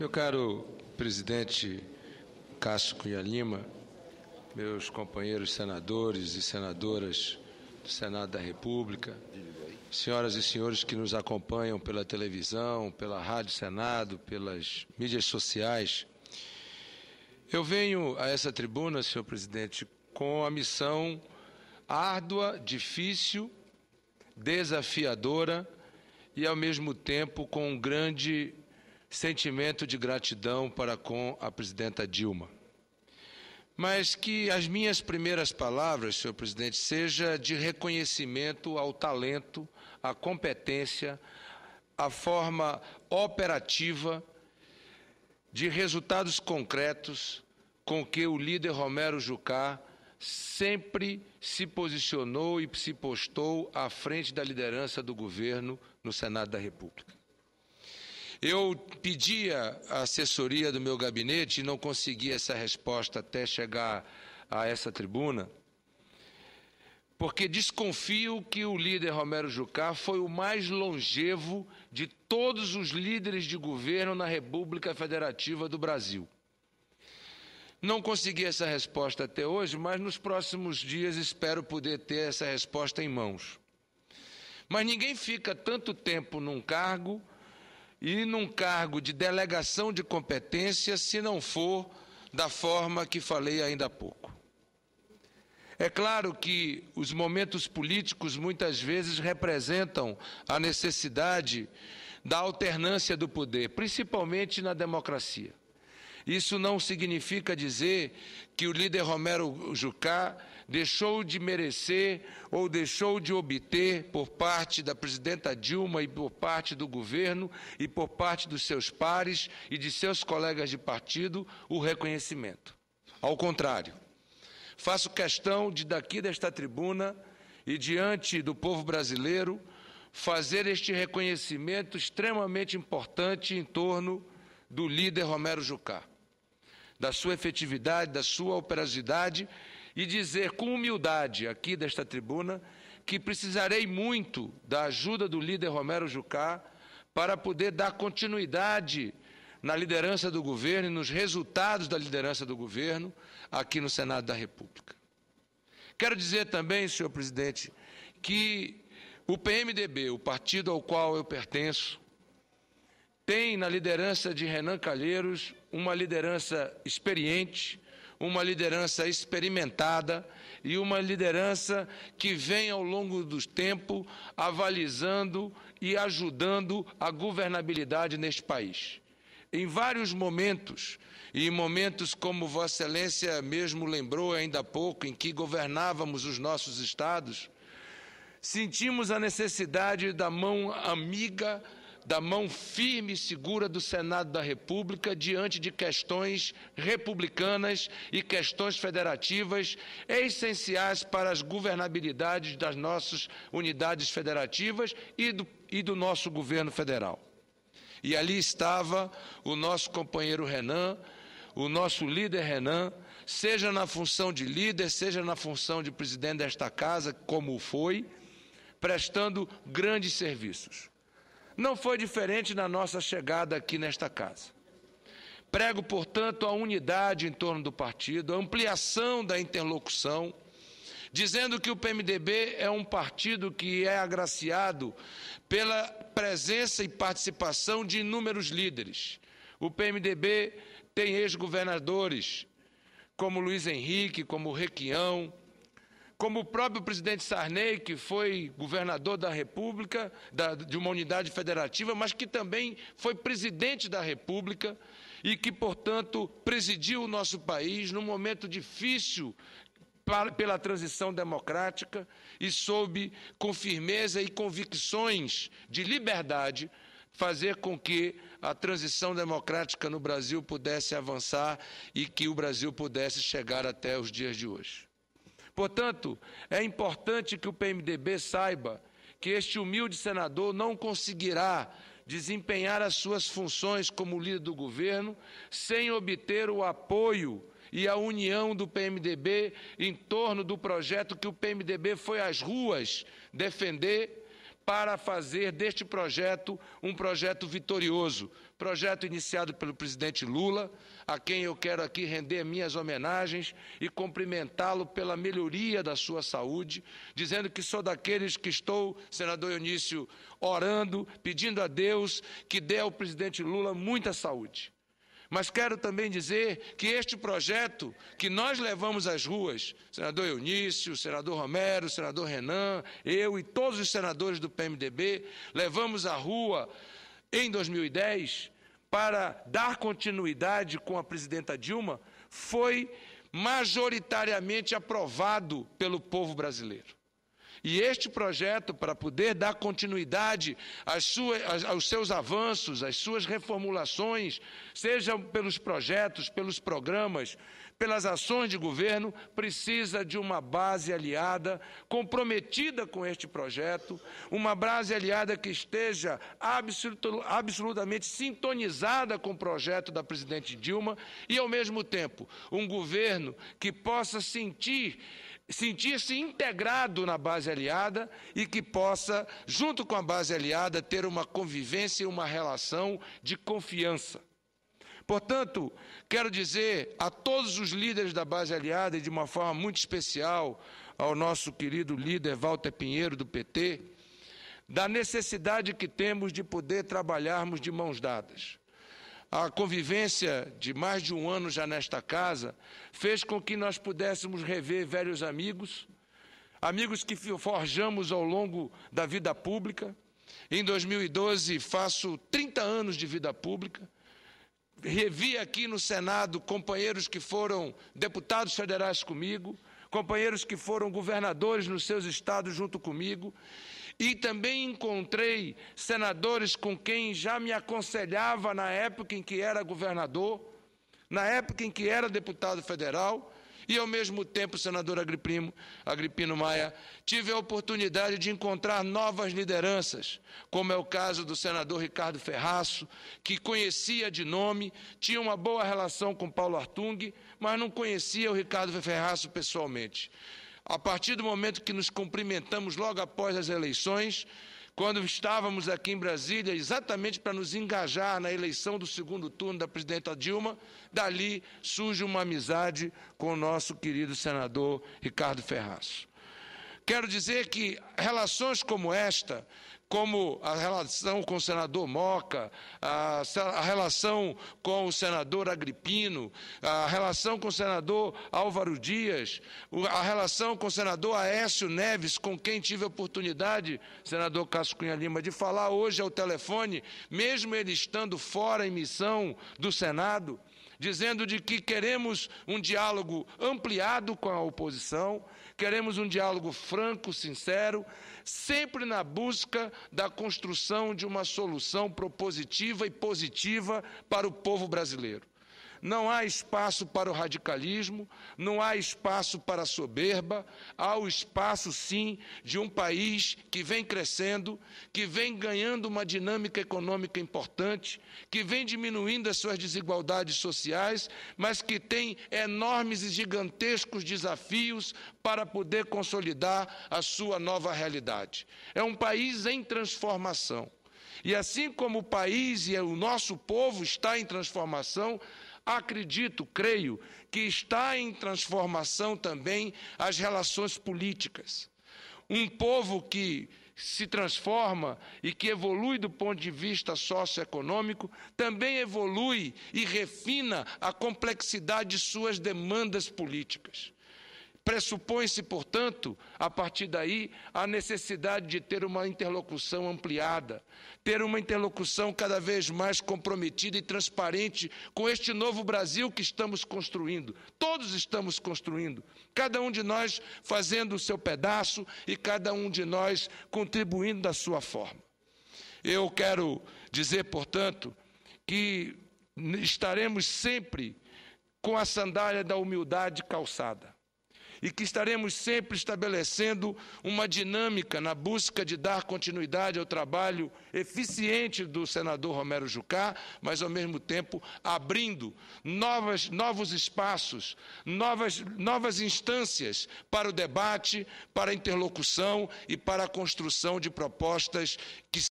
Meu caro presidente Cássio Cunha Lima, meus companheiros senadores e senadoras do Senado da República, senhoras e senhores que nos acompanham pela televisão, pela Rádio Senado, pelas mídias sociais, eu venho a essa tribuna, senhor presidente, com a missão árdua, difícil, desafiadora e, ao mesmo tempo, com um grande sentimento de gratidão para com a presidenta Dilma. Mas que as minhas primeiras palavras, senhor presidente, seja de reconhecimento ao talento, à competência, à forma operativa de resultados concretos com que o líder Romero Jucá sempre se posicionou e se postou à frente da liderança do governo no Senado da República. Eu pedia a assessoria do meu gabinete e não consegui essa resposta até chegar a essa tribuna, porque desconfio que o líder Romero Jucá foi o mais longevo de todos os líderes de governo na República Federativa do Brasil. Não consegui essa resposta até hoje, mas nos próximos dias espero poder ter essa resposta em mãos. Mas ninguém fica tanto tempo num cargo e num cargo de delegação de competência, se não for da forma que falei ainda há pouco. É claro que os momentos políticos muitas vezes representam a necessidade da alternância do poder, principalmente na democracia. Isso não significa dizer que o líder Romero Jucá deixou de merecer ou deixou de obter por parte da presidenta Dilma e por parte do governo e por parte dos seus pares e de seus colegas de partido o reconhecimento. Ao contrário, faço questão de daqui desta tribuna e diante do povo brasileiro fazer este reconhecimento extremamente importante em torno do líder Romero Jucá da sua efetividade, da sua operosidade e dizer com humildade aqui desta tribuna que precisarei muito da ajuda do líder Romero Jucá para poder dar continuidade na liderança do governo e nos resultados da liderança do governo aqui no Senado da República. Quero dizer também, senhor presidente, que o PMDB, o partido ao qual eu pertenço, tem na liderança de Renan Calheiros uma liderança experiente, uma liderança experimentada e uma liderança que vem ao longo do tempo avalizando e ajudando a governabilidade neste país. Em vários momentos, e em momentos como Vossa Excelência mesmo lembrou ainda há pouco, em que governávamos os nossos estados, sentimos a necessidade da mão amiga da mão firme e segura do Senado da República diante de questões republicanas e questões federativas essenciais para as governabilidades das nossas unidades federativas e do, e do nosso governo federal. E ali estava o nosso companheiro Renan, o nosso líder Renan, seja na função de líder, seja na função de presidente desta casa, como foi, prestando grandes serviços. Não foi diferente na nossa chegada aqui nesta casa. Prego, portanto, a unidade em torno do partido, a ampliação da interlocução, dizendo que o PMDB é um partido que é agraciado pela presença e participação de inúmeros líderes. O PMDB tem ex-governadores, como Luiz Henrique, como Requião, como o próprio presidente Sarney, que foi governador da República, da, de uma unidade federativa, mas que também foi presidente da República e que, portanto, presidiu o nosso país num momento difícil para, pela transição democrática e soube, com firmeza e convicções de liberdade, fazer com que a transição democrática no Brasil pudesse avançar e que o Brasil pudesse chegar até os dias de hoje. Portanto, é importante que o PMDB saiba que este humilde senador não conseguirá desempenhar as suas funções como líder do governo sem obter o apoio e a união do PMDB em torno do projeto que o PMDB foi às ruas defender para fazer deste projeto um projeto vitorioso. Projeto iniciado pelo presidente Lula, a quem eu quero aqui render minhas homenagens e cumprimentá-lo pela melhoria da sua saúde, dizendo que sou daqueles que estou, senador Eunício, orando, pedindo a Deus que dê ao presidente Lula muita saúde. Mas quero também dizer que este projeto que nós levamos às ruas, senador Eunício, senador Romero, senador Renan, eu e todos os senadores do PMDB, levamos à rua em 2010 para dar continuidade com a presidenta Dilma, foi majoritariamente aprovado pelo povo brasileiro. E este projeto, para poder dar continuidade às suas, aos seus avanços, às suas reformulações, seja pelos projetos, pelos programas, pelas ações de governo, precisa de uma base aliada comprometida com este projeto, uma base aliada que esteja absolutamente sintonizada com o projeto da presidente Dilma e, ao mesmo tempo, um governo que possa sentir sentir-se integrado na base aliada e que possa, junto com a base aliada, ter uma convivência e uma relação de confiança. Portanto, quero dizer a todos os líderes da base aliada e de uma forma muito especial ao nosso querido líder Walter Pinheiro do PT, da necessidade que temos de poder trabalharmos de mãos dadas a convivência de mais de um ano já nesta casa fez com que nós pudéssemos rever velhos amigos, amigos que forjamos ao longo da vida pública. Em 2012, faço 30 anos de vida pública. Revi aqui no Senado companheiros que foram deputados federais comigo, companheiros que foram governadores nos seus estados junto comigo, e também encontrei senadores com quem já me aconselhava na época em que era governador, na época em que era deputado federal, e, ao mesmo tempo, senador Agripino, Agripino Maia, tive a oportunidade de encontrar novas lideranças, como é o caso do senador Ricardo Ferraço, que conhecia de nome, tinha uma boa relação com Paulo Artung, mas não conhecia o Ricardo Ferraço pessoalmente. A partir do momento que nos cumprimentamos logo após as eleições, quando estávamos aqui em Brasília, exatamente para nos engajar na eleição do segundo turno da presidenta Dilma, dali surge uma amizade com o nosso querido senador Ricardo Ferraz. Quero dizer que relações como esta como a relação com o senador Moca, a, a relação com o senador Agripino, a relação com o senador Álvaro Dias, a relação com o senador Aécio Neves, com quem tive a oportunidade, senador Cássio Cunha Lima, de falar hoje ao telefone, mesmo ele estando fora em missão do Senado dizendo de que queremos um diálogo ampliado com a oposição, queremos um diálogo franco, sincero, sempre na busca da construção de uma solução propositiva e positiva para o povo brasileiro. Não há espaço para o radicalismo, não há espaço para a soberba, há o espaço, sim, de um país que vem crescendo, que vem ganhando uma dinâmica econômica importante, que vem diminuindo as suas desigualdades sociais, mas que tem enormes e gigantescos desafios para poder consolidar a sua nova realidade. É um país em transformação. E assim como o país e o nosso povo está em transformação, acredito, creio, que está em transformação também as relações políticas. Um povo que se transforma e que evolui do ponto de vista socioeconômico, também evolui e refina a complexidade de suas demandas políticas. Pressupõe-se, portanto, a partir daí, a necessidade de ter uma interlocução ampliada, ter uma interlocução cada vez mais comprometida e transparente com este novo Brasil que estamos construindo. Todos estamos construindo, cada um de nós fazendo o seu pedaço e cada um de nós contribuindo da sua forma. Eu quero dizer, portanto, que estaremos sempre com a sandália da humildade calçada e que estaremos sempre estabelecendo uma dinâmica na busca de dar continuidade ao trabalho eficiente do senador Romero Jucá, mas ao mesmo tempo abrindo novas, novos espaços, novas, novas instâncias para o debate, para a interlocução e para a construção de propostas que